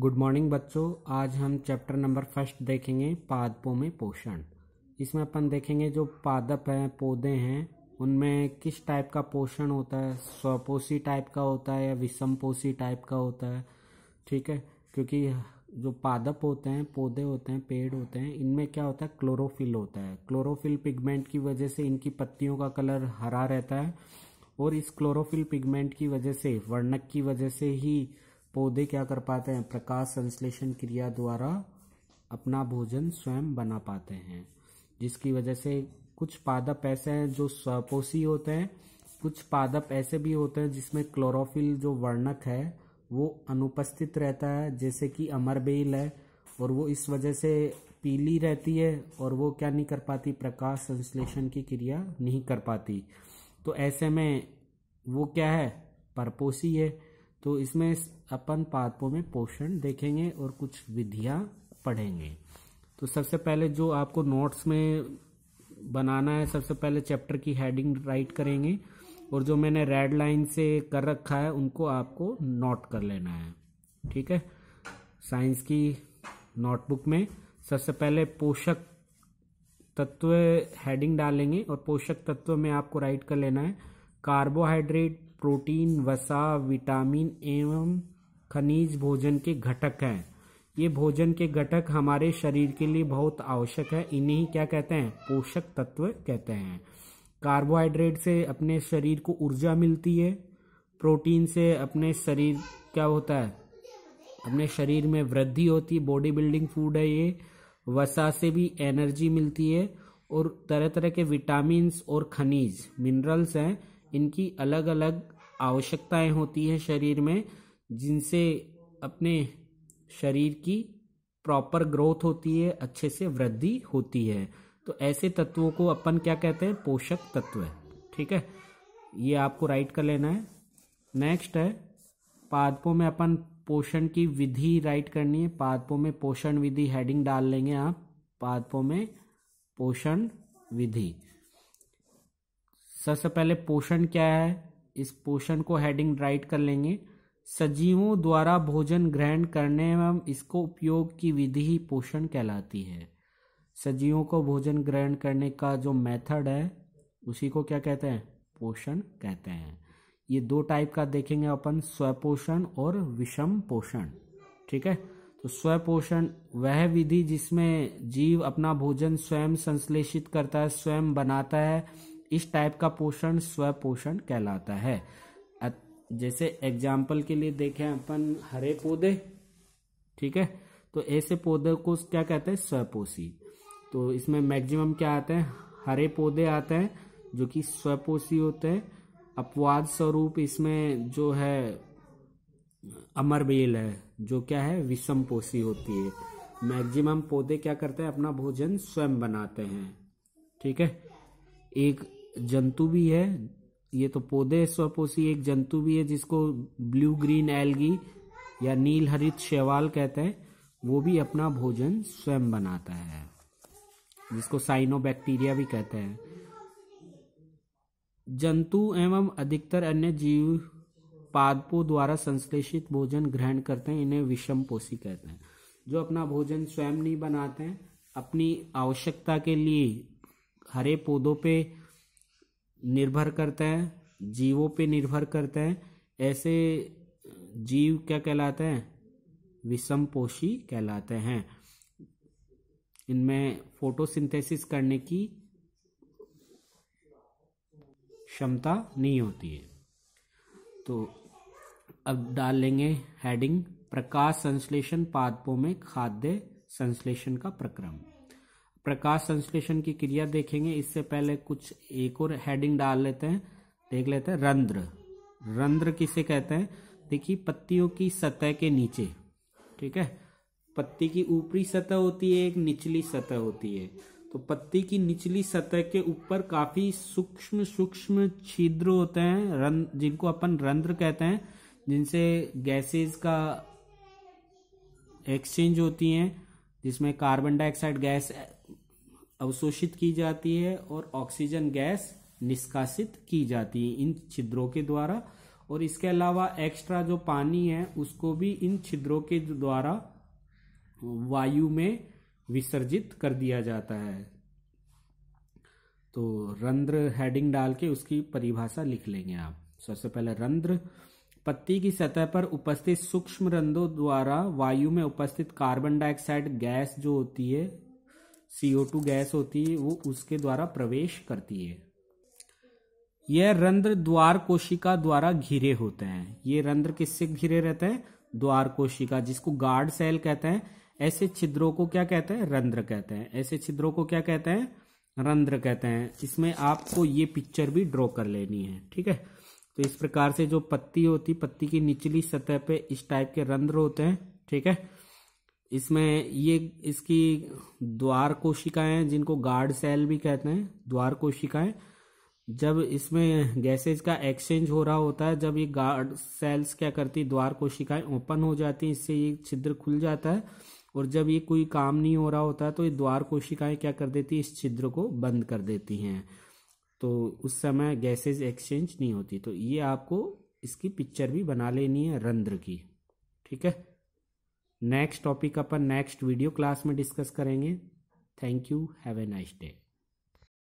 good morning बच्चों आज हम चैप्टर नंबर फर्स्ट देखेंगे पादपों में पोषण इसमें अपन देखेंगे जो पादप हैं पौधे हैं उनमें किस टाइप का पोषण होता है स्वपोषी टाइप का होता है या विषमपोषी टाइप का होता है ठीक है क्योंकि जो पादप होते हैं पौधे होते हैं पेड़ होते हैं इनमें क्या होता है क्लोरोफिल होता है क्लोरोफिल पिगमेंट की वजह से इनकी पत्तियों का कलर हरा रहता है और इस क्लोरोफिल पिगमेंट की वजह से वर्णक की वजह से ही पौधे क्या कर पाते हैं प्रकाश संश्लेषण क्रिया द्वारा अपना भोजन स्वयं बना पाते हैं जिसकी वजह से कुछ पादप ऐसे हैं जो स्वपोषी होते हैं कुछ पादप ऐसे भी होते हैं जिसमें क्लोरोफिल जो वर्णक है वो अनुपस्थित रहता है जैसे कि अमरबेल है और वो इस वजह से पीली रहती है और वो क्या नहीं कर पाती प्रकाश संश्लेषण की क्रिया नहीं कर पाती तो ऐसे में वो क्या है परपोषी है तो इसमें अपन पादपों में पोषण देखेंगे और कुछ विधियाँ पढ़ेंगे तो सबसे पहले जो आपको नोट्स में बनाना है सबसे पहले चैप्टर की हेडिंग राइट करेंगे और जो मैंने रेड लाइन से कर रखा है उनको आपको नोट कर लेना है ठीक है साइंस की नोटबुक में सबसे पहले पोषक तत्व हेडिंग डालेंगे और पोषक तत्व में आपको राइट कर लेना है कार्बोहाइड्रेट प्रोटीन वसा विटामिन एवं खनिज भोजन के घटक हैं ये भोजन के घटक हमारे शरीर के लिए बहुत आवश्यक है इन्हें क्या कहते हैं पोषक तत्व कहते हैं कार्बोहाइड्रेट से अपने शरीर को ऊर्जा मिलती है प्रोटीन से अपने शरीर क्या होता है अपने शरीर में वृद्धि होती है बॉडी बिल्डिंग फूड है ये वसा से भी एनर्जी मिलती है और तरह तरह के विटामिन और खनिज मिनरल्स हैं इनकी अलग अलग आवश्यकताएं होती है शरीर में जिनसे अपने शरीर की प्रॉपर ग्रोथ होती है अच्छे से वृद्धि होती है तो ऐसे तत्वों को अपन क्या कहते हैं पोषक तत्व है, ठीक है ये आपको राइट कर लेना है नेक्स्ट है पादपों में अपन पोषण की विधि राइट करनी है पादपों में पोषण विधि हेडिंग डाल लेंगे आप पादपों में पोषण विधि सबसे पहले पोषण क्या है इस पोषण को हेडिंग राइट कर लेंगे सजीवों द्वारा भोजन ग्रहण करने एवं इसको उपयोग की विधि ही पोषण कहलाती है सजीवों को भोजन ग्रहण करने का जो मेथड है उसी को क्या कहते हैं पोषण कहते हैं ये दो टाइप का देखेंगे अपन स्वपोषण और विषम पोषण ठीक है तो स्वपोषण वह विधि जिसमें जीव अपना भोजन स्वयं संश्लेषित करता है स्वयं बनाता है इस टाइप का पोषण स्व पोषण कहलाता है जैसे एग्जाम्पल के लिए देखें अपन हरे पौधे ठीक है तो ऐसे पौधे को क्या कहते हैं स्वपोषी तो इसमें मैक्सिमम क्या आते हैं हरे पौधे आते हैं जो कि स्वपोषी होते हैं अपवाद स्वरूप इसमें जो है अमरबेल है जो क्या है विषम पोषी होती है मैक्सिमम पौधे क्या करते हैं अपना भोजन स्वयं बनाते हैं ठीक है एक जंतु भी है ये तो पौधे स्वपोषी एक जंतु भी है जिसको ब्लू ग्रीन एल्गी या नील हरित शैवाल कहते हैं वो भी अपना भोजन स्वयं बनाता है जिसको साइनोबैक्टीरिया भी कहते हैं जंतु एवं अधिकतर अन्य जीव पादपों द्वारा संश्लेषित भोजन ग्रहण करते हैं इन्हें विषम पोषी कहते हैं जो अपना भोजन स्वयं नहीं बनाते हैं अपनी आवश्यकता के लिए हरे पौधों पे निर्भर करते हैं जीवों पे निर्भर करते हैं ऐसे जीव क्या कहलाते हैं विषम पोषी कहलाते हैं इनमें फोटोसिंथेसिस करने की क्षमता नहीं होती है तो अब डाल लेंगे हेडिंग प्रकाश संश्लेषण पादपों में खाद्य संश्लेषण का प्रक्रम प्रकाश संश्लेषण की क्रिया देखेंगे इससे पहले कुछ एक और हेडिंग डाल लेते हैं देख लेते हैं रंध्र रंध्र किसे कहते हैं देखिए पत्तियों की सतह के नीचे ठीक है पत्ती की ऊपरी सतह होती है एक निचली सतह होती है तो पत्ती की निचली सतह के ऊपर काफी सूक्ष्म सूक्ष्म छिद्र होते हैं रं जिनको अपन रंध्र कहते हैं जिनसे गैसेस का एक्सचेंज होती हैं जिसमें कार्बन डाइऑक्साइड गैस अवशोषित की जाती है और ऑक्सीजन गैस निष्कासित की जाती है इन छिद्रों के द्वारा और इसके अलावा एक्स्ट्रा जो पानी है उसको भी इन छिद्रों के द्वारा वायु में विसर्जित कर दिया जाता है तो रंध्र हेडिंग डाल के उसकी परिभाषा लिख लेंगे आप सबसे पहले रंध्र पत्ती की सतह पर उपस्थित सूक्ष्म रंधों द्वारा वायु में उपस्थित कार्बन डाइऑक्साइड गैस जो होती है CO2 गैस होती है वो उसके द्वारा प्रवेश करती है यह रंध्र द्वार कोशिका द्वारा घिरे होते हैं ये रंध्र किससे घिरे रहते हैं द्वार कोशिका जिसको गार्ड सेल कहते हैं ऐसे छिद्रों को क्या कहते हैं रंध्र कहते हैं ऐसे छिद्रों को क्या कहते हैं रंध्र कहते हैं इसमें आपको ये पिक्चर भी ड्रॉ कर लेनी है ठीक है तो इस प्रकार से जो पत्ती होती पत्ती की निचली सतह पे इस टाइप के रंध्र होते हैं ठीक है इसमें ये इसकी द्वार कोशिकाएं जिनको गार्ड सेल भी कहते हैं द्वार कोशिकाएं जब इसमें गैसेज का एक्सचेंज हो रहा होता है जब ये गार्ड सेल्स क्या करती द्वार कोशिकाएं ओपन हो जाती है इससे ये छिद्र खुल जाता है और जब ये कोई काम नहीं हो रहा होता है तो ये द्वार कोशिकाएं क्या कर देती है इस छिद्र को बंद कर देती हैं तो उस समय गैसेज एक्सचेंज नहीं होती तो ये आपको इसकी पिक्चर भी बना लेनी है रंध्र की ठीक है नेक्स्ट टॉपिक अपन नेक्स्ट वीडियो क्लास में डिस्कस करेंगे thank you have a nice day